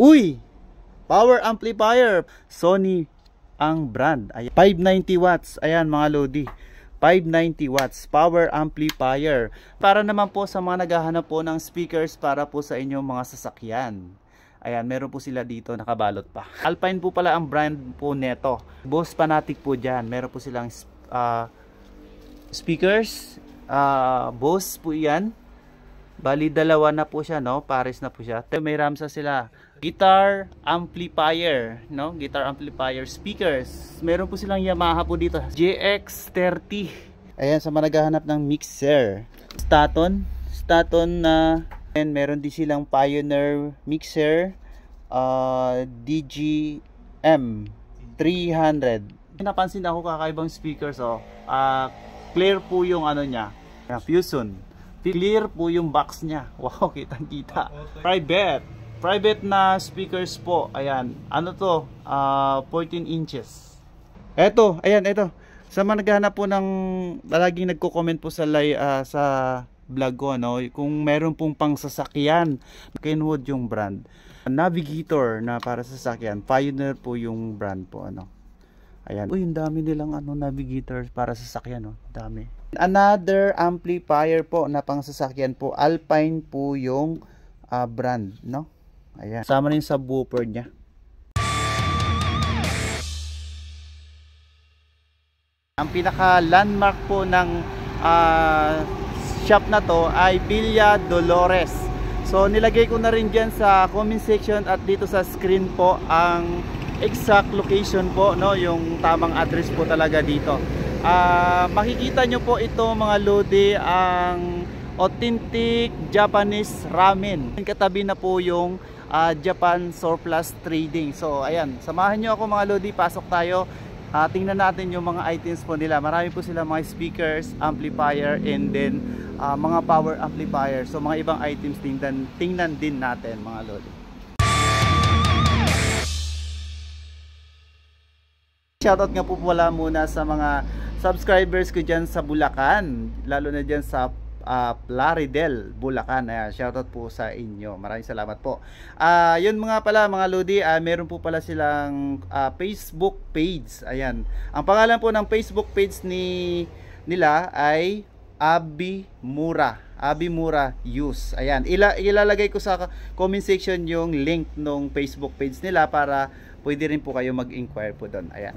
Uy! Power amplifier. Sony ang brand. Ayan. 590 watts. Ayan mga Lodi. 590 watts power amplifier para naman po sa mga naghahanap po ng speakers para po sa inyong mga sasakyan ayan meron po sila dito nakabalot pa Alpine po pala ang brand po neto Boss Fanatic po dyan meron po silang uh, speakers uh, Boss po yan bali dalawa na po siya no pares na po siya may ramsa sila guitar amplifier, no? Guitar amplifier speakers. Meron po silang Yamaha po dito, gx 30 Ayan, sa managahanap ng mixer. Staton, Staton na uh, and meron din silang Pioneer mixer uh, DGM 300. Napansin ako kakaibang speakers oh. Uh, clear po yung ano niya, ah, Fusion. Clear po yung box niya. Wow, kitang-kita. Private private na speakers po ayan ano to uh, ah, 14 inches eto ayan eto sa mga naghahanap po ng laging nagko-comment po sa live uh, ah, sa vlog ko no kung meron pong pangsasakyan Kenwood yung brand Navigator na para sa sasakyan Pioneer po yung brand po ano ayan uy yung dami nilang ano Navigator para sa sasakyan no dami another amplifier po na pangsasakyan po Alpine po yung uh, brand no Ayan. Sama na yung subwoofer niya. Ang pinaka landmark po ng uh, shop na to ay Villa Dolores. So nilagay ko na rin dyan sa comment section at dito sa screen po ang exact location po no yung tamang address po talaga dito. Uh, makikita nyo po ito mga lodi ang authentic Japanese ramen. Katabi na po yung uh, Japan Surplus Trading. So ayan, samahan niyo ako mga Lodi, pasok tayo. Uh, tingnan natin yung mga items po nila. Marami po sila mga speakers, amplifier, and then uh, mga power amplifier. So mga ibang items tingnan, tingnan din natin mga Lodi. Shoutout nga po wala muna sa mga subscribers ko dyan sa Bulacan, lalo na dyan sa uh, ah, Plaridel, Bulacan. Ayan, shoutout po sa inyo. Maraming salamat po. Uh, yun mga pala mga Lodi, uh, meron po pala silang uh, Facebook page. Ayan. Ang pangalan po ng Facebook page ni nila ay Abi Mura. Abi Mura Use. Ayan. Ila, ilalagay ko sa comment section yung link ng Facebook page nila para pwede rin po kayo mag-inquire po doon. Ayan.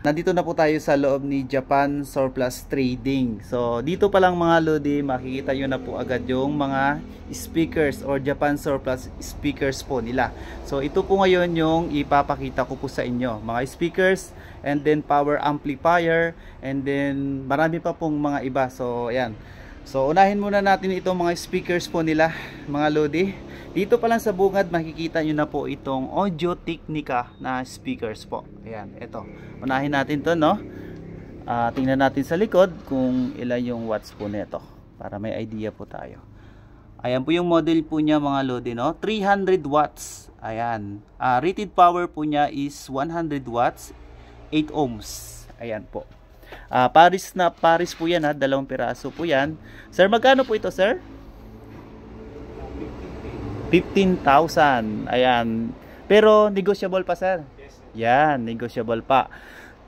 Nandito na po tayo sa loob ni Japan Surplus Trading. So, dito pa lang mga Lodi, makikita nyo na po agad yung mga speakers or Japan Surplus speakers po nila. So, ito po ngayon yung ipapakita ko po sa inyo. Mga speakers and then power amplifier and then marami pa pong mga iba. So, ayan. So unahin muna natin itong mga speakers po nila mga Lodi. Dito pa lang sa bungad makikita niyo na po itong Audio Technica na speakers po. Ayan, ito. Unahin natin to no. Uh, tingnan natin sa likod kung ilan yung watts po nito para may idea po tayo. Ayan po yung model po niya mga Lodi no. 300 watts. Ayan. Uh, rated power po niya is 100 watts 8 ohms. Ayan po. Uh, Paris na Paris po yan ha, dalawang piraso po yan. Sir, magkano po ito, sir? 15,000. Ayan. Pero negotiable pa, sir. Yan, negotiable pa.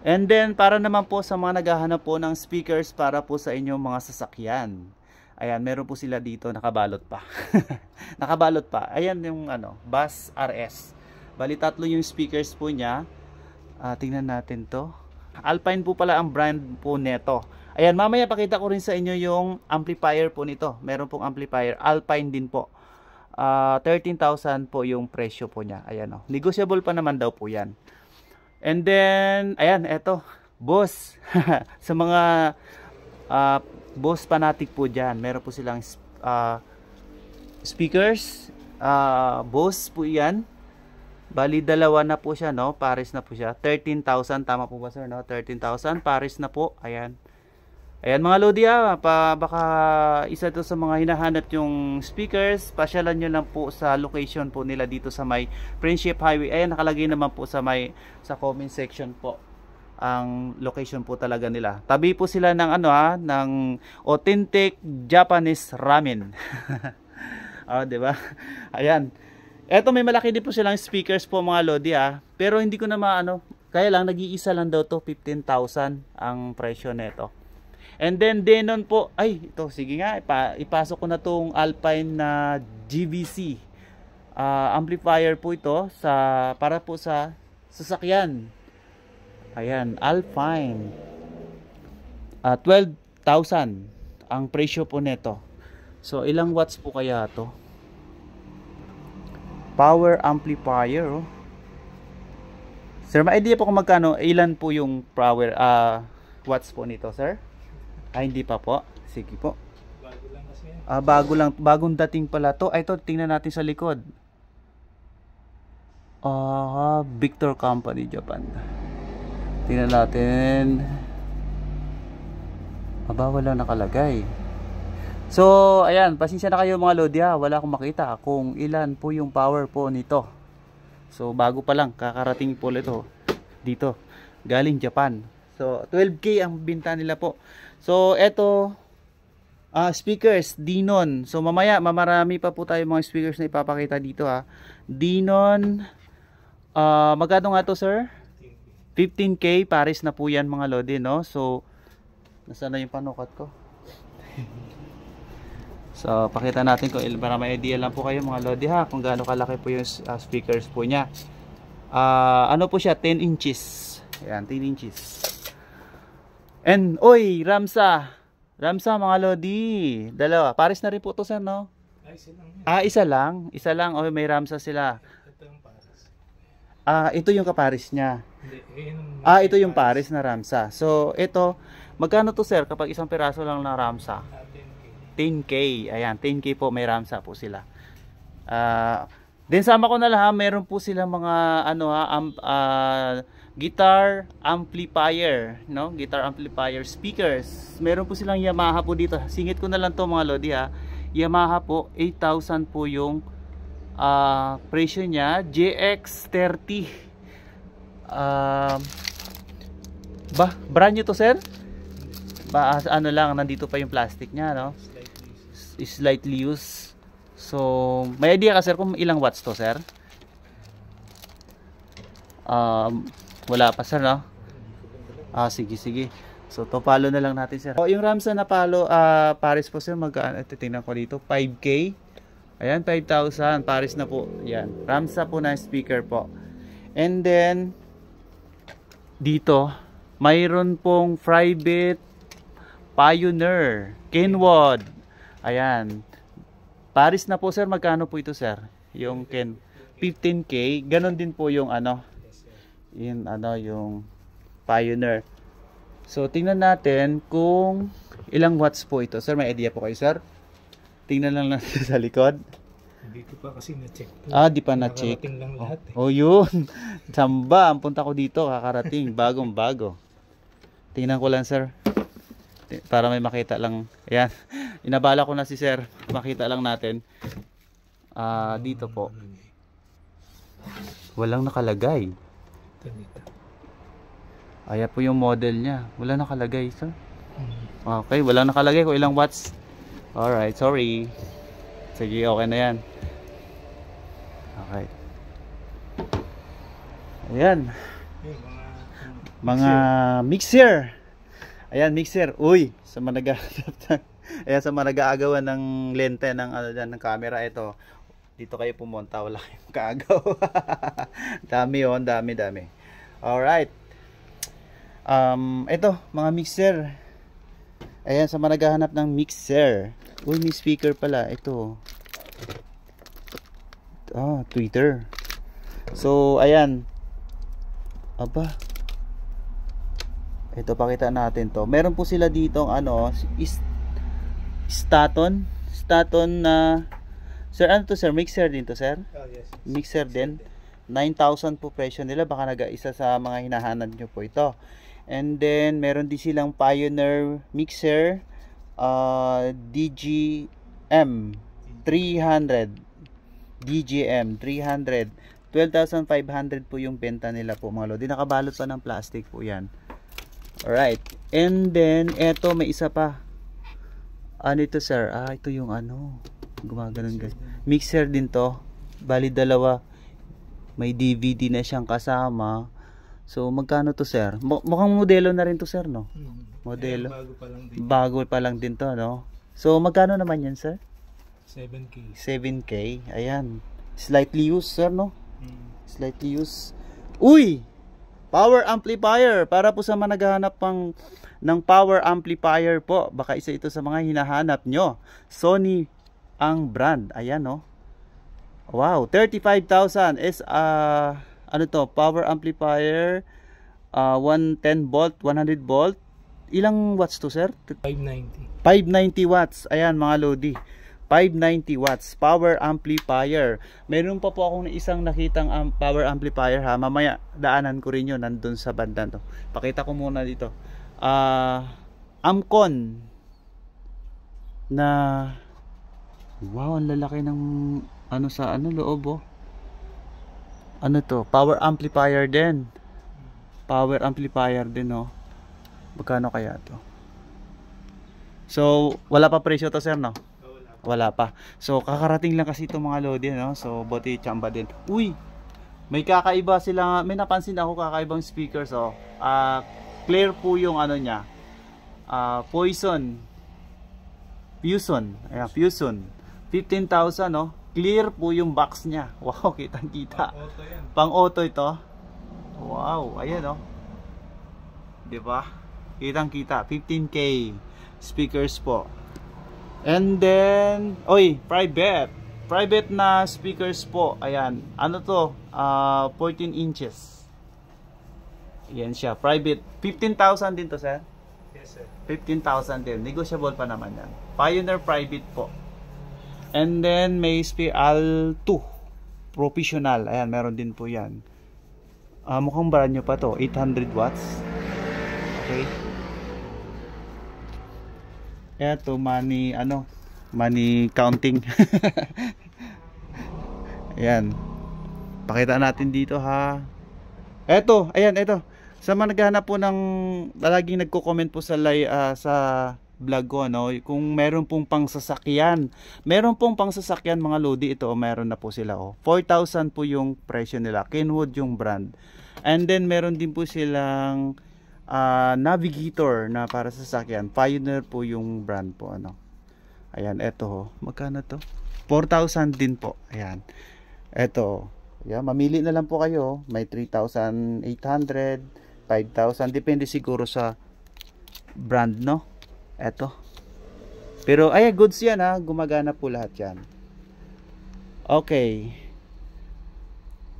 And then para naman po sa mga naghahanap po ng speakers para po sa inyong mga sasakyan. Ayan, meron po sila dito nakabalot pa. nakabalot pa. Ayan yung ano, Bass RS. Bali tatlo yung speakers po niya. Uh, tingnan natin 'to. Alpine po pala ang brand po neto. Ayan, mamaya pakita ko rin sa inyo yung amplifier po nito. Meron pong amplifier. Alpine din po. Uh, ah, 13,000 po yung presyo po niya. Ayan o. Oh. Negotiable pa naman daw po yan. And then, ayan, eto. Boss. sa mga uh, boss fanatic po dyan. Meron po silang uh, speakers. Uh, boss po yan. Bali, dalawa na po siya, no? Paris na po siya. 13,000. Tama po ba, sir, no? 13,000. Paris na po. Ayan. Ayan, mga Lodi, ah, pa, baka isa to sa mga hinahanap yung speakers. Pasyalan nyo lang po sa location po nila dito sa may Friendship Highway. Ayan, nakalagay naman po sa may sa comment section po ang location po talaga nila. Tabi po sila ng ano ha, ah, ng authentic Japanese ramen. oh, 'di ba? Ayan. Eto may malaki din po silang speakers po mga Lodi ah. Pero hindi ko na maano. Kaya lang nag-iisa lang daw to 15,000 ang presyo nito. And then Denon po, ay ito sige nga ipa, ipasok ko na tong Alpine na GVC uh, ah, amplifier po ito sa para po sa sasakyan. Ayan, Alpine. Uh, ah, 12,000 ang presyo po nito. So ilang watts po kaya to? power amplifier oh. Sir, may idea po kung magkano ilan po yung power uh, watts po nito, sir? Ay hindi pa po. Sige po. Bago lang kasi. Ah, bago lang bagong dating pala to. Ito, tingnan natin sa likod. Ah, uh, Victor Company Japan. Tingnan natin. Aba, wala nakalagay. So, ayan, pasensya na kayo mga Lodi ha. Wala akong makita kung ilan po yung power po nito. So, bago pa lang, kakarating po ito dito. Galing Japan. So, 12K ang binta nila po. So, eto, uh, speakers, Dinon. So, mamaya, mamarami pa po tayo mga speakers na ipapakita dito ha. Dinon, uh, magkano nga to sir? 15K, Paris na po yan mga Lodi, no? So, nasa na yung panukat ko? So, pakita natin kung para may idea lang po kayo mga lodi ha kung gaano kalaki po yung uh, speakers po niya. Uh, ano po siya? 10 inches. Ayan, 10 inches. And, oy, Ramsa. Ramsa mga lodi. Dalawa. Pares na rin po to sir, no? Ay, isa lang. Ah, isa lang? Isa lang. Oh, may Ramsa sila. Ito yung pares. Ah, ito yung kapares niya. Eh, ah, ito yung pares na Ramsa. So, ito, magkano to sir kapag isang piraso lang na Ramsa? Ah, 10k ayan 10k po may ramsa po sila uh, ah, din sama ko na lang ha meron po sila mga ano ha um, uh, guitar amplifier no guitar amplifier speakers meron po silang Yamaha po dito singit ko na lang to mga lodi ha Yamaha po 8,000 po yung uh, presyo niya JX30 uh, ba brand new to sir ba ano lang nandito pa yung plastic niya no slightly used. So, may idea ka sir kung ilang watts to sir? Um, wala pa sir no? Ah, sige, sige. So, to follow na lang natin sir. So, oh, yung Ramsa na palo, uh, ah, pares po sir, magkaan, ah, titingnan ko dito, 5K. Ayan, 5,000. pares na po. Ayan. Ramsa po na speaker po. And then, dito, mayroon pong private Pioneer, Kenwood. Ayan. Paris na po sir, magkano po ito sir? Yung ken 15k, ganun din po yung ano in ano yung Pioneer. So tingnan natin kung ilang watts po ito. Sir, may idea po kayo sir? Tingnan lang natin sa likod. Dito pa kasi na-check. Ah, di pa na-check. lang lahat. Eh. oh, oh yun. Samba, ang punta ko dito, kakarating. Bagong bago. Tingnan ko lang sir para may makita lang. Ayan. Inabala ko na si sir. Makita lang natin. Uh, dito po. Walang nakalagay. Ayan po yung model niya. Wala nakalagay sir. Okay. Walang nakalagay ko ilang watts. Alright. Sorry. Sige. Okay na yan. Okay. Ayan. Ayan mga mixer Ayan, mixer. Uy, sa managaganap ng, ayan, sa managaagawan ng lente ng, ano, dyan, ng camera. Ito, dito kayo pumunta. Wala kayong kaagaw. dami 'yon, oh, dami, dami. All right. Um, ito, mga mixer. Ayan, sa managahanap ng mixer. Uy, may speaker pala. Ito. Oh. Ah, Twitter. So, ayan. Aba ito pakita natin to meron po sila ditong ano staton staton na uh, Sir, ano to sir? Mixer din to sir? Oh, yes. Mixer din. 9,000 po presyo nila. Baka naga isa sa mga hinahanad nyo po ito. And then, meron din silang Pioneer Mixer uh, DGM 300. DGM 300. 12,500 po yung benta nila po mga lodi. Nakabalot pa ng plastic po yan. Alright. And then, eto may isa pa. Ano ah, ito sir? Ah, ito yung ano. Gumaganon guys. Mixer din to. Bali dalawa. May DVD na siyang kasama. So, magkano to sir? mukhang modelo na rin to sir, no? Modelo. Eh, bago pa lang din. Bago pa lang din to, no? So, magkano naman yan sir? 7K. 7K. Ayan. Slightly used sir, no? Hmm. Slightly used. Uy! power amplifier para po sa mga naghahanap pang ng power amplifier po baka isa ito sa mga hinahanap nyo Sony ang brand ayan no oh. wow 35,000 is uh, ano to power amplifier uh, ah, 110 volt 100 volt ilang watts to sir 590 590 watts ayan mga lodi 590 watts power amplifier. Meron pa po akong isang nakitang um, power amplifier ha. Mamaya daanan ko rin 'yon nandoon sa banda to. Pakita ko muna dito. Uh, Amcon na wow ang lalaki ng ano sa ano loob oh. Ano to? Power amplifier din. Power amplifier din oh. Magkano kaya to? So, wala pa presyo to sir no? wala pa so kakarating lang kasi itong mga lodi no? so buti chamba din uy may kakaiba sila may napansin ako kakaibang speakers oh. uh, clear po yung ano niya uh, poison fusion ayan fusion 15,000 no clear po yung box niya wow kitang kita pang auto, yan. Pang auto ito wow ayan oh. di ba kitang kita 15k speakers po And then, oy, private. Private na speakers po. Ayan. Ano to? Uh, ah, 14 inches. Yan siya. Private. 15,000 din to, sir? Yes, sir. 15,000 din. Negotiable pa naman yan. Pioneer private po. And then, may SPL 2. Professional. Ayan, meron din po yan. Uh, mukhang brand nyo pa to. 800 watts. Okay eto money ano, money counting. ayan. Pakita natin dito ha. Eto, ayan, eto. Sa mga naghahanap po ng laging nagko-comment po sa lay, uh, sa vlog ko no kung meron pong pangsasakyan meron pong pangsasakyan mga lodi ito o meron na po sila oh 4,000 po yung presyo nila Kenwood yung brand and then meron din po silang uh, navigator na para sa sasakyan. Pioneer po yung brand po. Ano. Ayan, eto ho. Oh. Magkano to? 4,000 din po. Ayan. Eto. Oh. Ayan, mamili na lang po kayo. Oh. May 3,800, 5,000. Depende siguro sa brand, no? Eto. Pero, ay goods yan ha. Gumagana po lahat yan. Okay.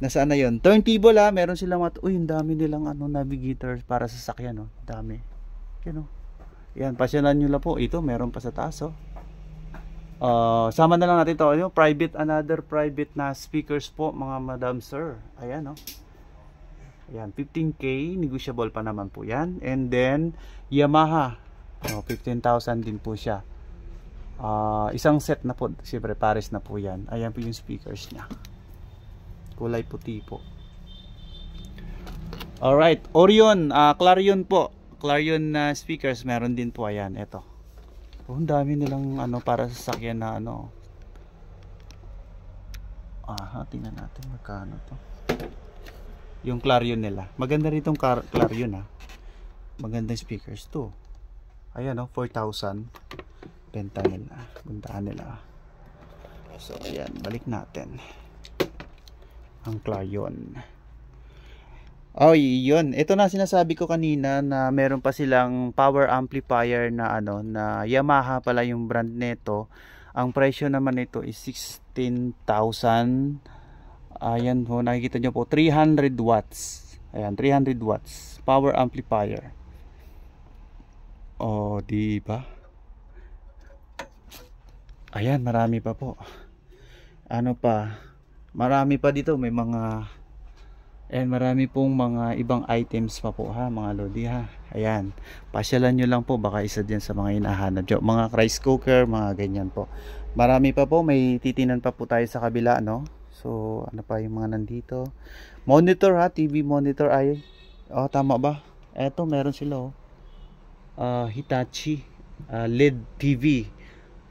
Nasaan na yun? Turntable ah. Meron silang mat... Uy, ang dami nilang ano, navigators para sa sakyan. Oh. Dami. Yan oh. Yan, pasyalan nyo lang po. Ito, meron pa sa taas oh. Uh, sama na lang natin to. Yung ano, private, another private na speakers po mga madam sir. Ayan oh. Ayan, 15K. Negotiable pa naman po yan. And then, Yamaha. Oh, 15,000 din po siya. Uh, isang set na po. Siyempre, pares na po yan. Ayan po yung speakers niya kulay puti po alright Orion, uh, Clarion po Clarion na uh, speakers meron din po ayan, eto oh, ang dami nilang ano para sa sakyan na ano aha, tingnan natin magkano to yung Clarion nila maganda rin itong Clarion ha ah. magandang speakers to ayan o, oh, 4,000 benta nila, buntaan nila so ayan, balik natin ang klayon Oh, yun. Ito na sinasabi ko kanina na meron pa silang power amplifier na ano na Yamaha pala yung brand nito. Ang presyo naman nito is 16,000. Ayan ho nakikita nyo po 300 watts. Ayan, 300 watts power amplifier. Oh, di ba? Ayan, marami pa po. Ano pa? marami pa dito may mga and marami pong mga ibang items pa po ha mga lodi ha ayan pasyalan nyo lang po baka isa din sa mga inahanap nyo mga rice cooker mga ganyan po marami pa po may titinan pa po tayo sa kabila no so ano pa yung mga nandito monitor ha TV monitor ay oh tama ba eto meron sila oh uh, Hitachi uh, ah, LED TV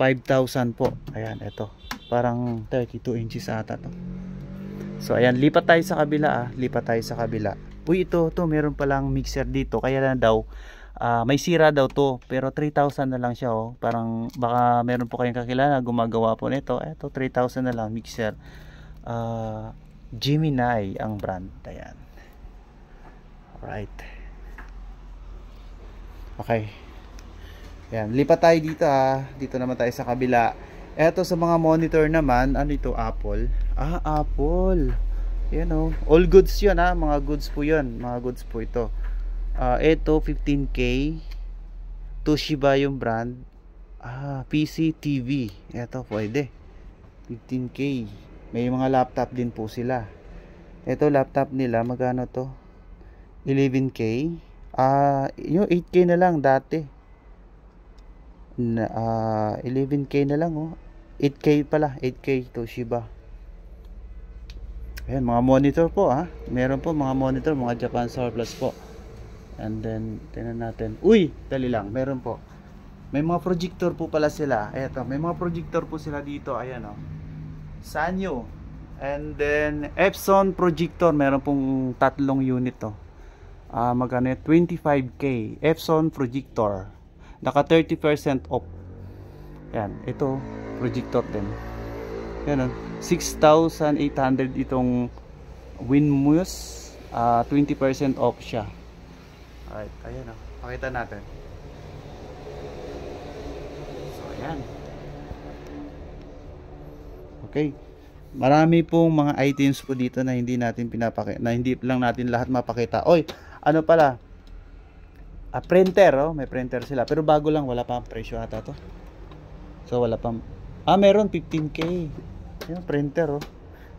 5,000 po ayan ito parang 32 inches ata to so ayan lipat tayo sa kabila ah lipat tayo sa kabila uy ito to meron palang mixer dito kaya na daw uh, may sira daw to pero 3,000 na lang siya oh parang baka meron po kayong kakilala gumagawa po nito Ito, 3,000 na lang mixer uh, Gemini ang brand ayan alright okay Ayan, lipat tayo dito ha. Dito naman tayo sa kabila. Eto sa mga monitor naman, ano ito? Apple. Ah, Apple. Yan Oh. All goods yun ha. Mga goods po yun. Mga goods po ito. Uh, ito, 15K. Toshiba yung brand. Ah, PC, TV. Eto, pwede. 15K. May mga laptop din po sila. Ito, laptop nila. Magano to? 11K. Ah, yung 8K na lang dati na, uh, ah, 11k na lang oh 8k pala 8k Toshiba ayan mga monitor po ha ah. meron po mga monitor mga Japan surplus po and then tingnan natin uy dali lang meron po may mga projector po pala sila eto may mga projector po sila dito ayan oh Sanyo and then Epson projector meron pong tatlong unit to oh. uh, magkano 25k Epson projector naka 30% off yan ito projector din yan 6,800 ah, itong Winmuse uh, ah, 20% off siya alright ayan o ah, pakita natin so ayan okay marami pong mga items po dito na hindi natin pinapakita na hindi lang natin lahat mapakita oy ano pala a printer, oh, may printer sila. Pero bago lang, wala pa ang presyo ata to. So, wala pa. Ah, meron 15K. Yung printer, oh.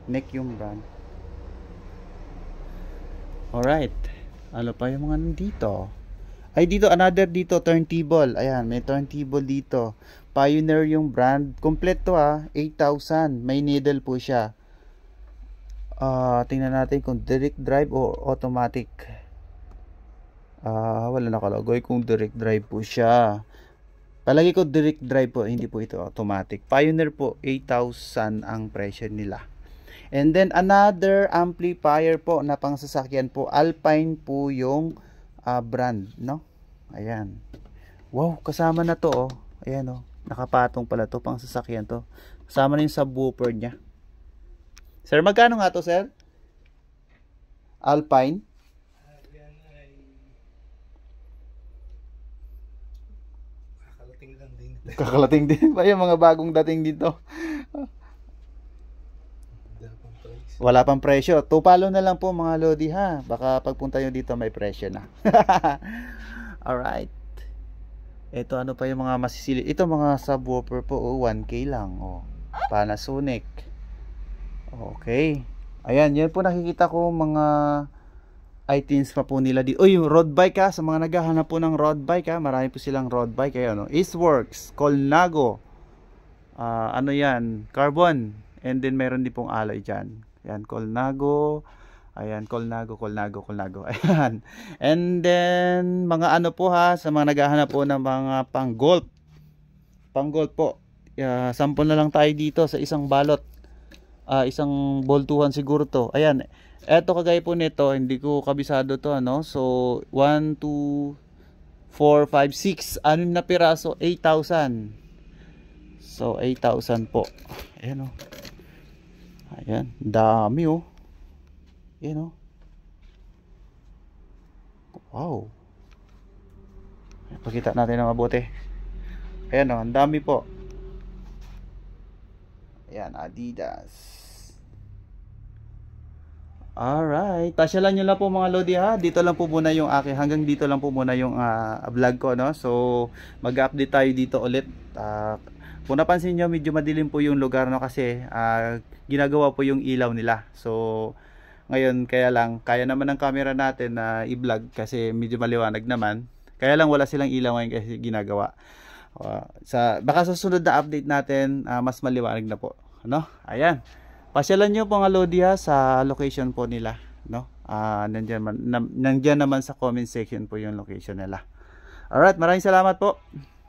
Neck yung brand. All right. Ano pa yung mga nandito? Ay, dito, another dito, turntable. Ayan, may turntable dito. Pioneer yung brand. Kompleto ah, 8,000. May needle po siya. Uh, tingnan natin kung direct drive o automatic. Ah, uh, wala nakalagoy kung direct drive po siya. Palagi ko direct drive po, hindi po ito automatic. Pioneer po, 8,000 ang presyo nila. And then another amplifier po na pangsasakyan po, Alpine po yung uh, brand, no? Ayan. Wow, kasama na to oh. Ayan oh, nakapatong pala to pangsasakyan to. Kasama na yung subwoofer niya. Sir, magkano nga to, sir? Alpine Kakalating din ba yung mga bagong dating dito? Wala pang presyo. Tupalo na lang po mga Lodi ha. Baka pagpunta nyo dito may presyo na. Alright. Ito ano pa yung mga masisili. Ito mga subwoofer po. Oh, 1K lang. Oh. Panasonic. Okay. Ayan. Yan po nakikita ko mga items pa po nila dito. Uy, yung road bike ha, sa mga naghahanap po ng road bike ha, marami po silang road bike. Eh, ayan, no? Eastworks, Colnago, uh, ano yan, Carbon, and then meron din pong alloy dyan. Ayan, Colnago, ayan, Colnago, Colnago, Colnago, ayan. And then, mga ano po ha, sa mga naghahanap po ng mga pang golf, pang golf po, uh, ah, sample na lang tayo dito sa isang balot uh, isang boltuhan siguro to ayan eto kagaya po nito hindi ko kabisado to ano so 1 2 4 5 6 anim na piraso 8,000 so 8,000 po ayan oh ayan dami oh ayan oh wow pakita natin na mabuti ayan o, oh, ang dami po ayan Adidas Alright. Pasyalan nyo lang po mga Lodi ha. Dito lang po muna yung akin. Hanggang dito lang po muna yung uh, vlog ko. No? So, mag-update tayo dito ulit. Uh, kung napansin nyo, medyo madilim po yung lugar no? kasi uh, ginagawa po yung ilaw nila. So, ngayon kaya lang, kaya naman ng camera natin na uh, i-vlog kasi medyo maliwanag naman. Kaya lang wala silang ilaw ngayon kasi ginagawa. Uh, sa, baka sa sunod na update natin, uh, mas maliwanag na po. no? Ayan. Pasyalan nyo po mga Lodia sa location po nila. No? Uh, ah, nandiyan, man, nandiyan naman sa comment section po yung location nila. Alright, maraming salamat po.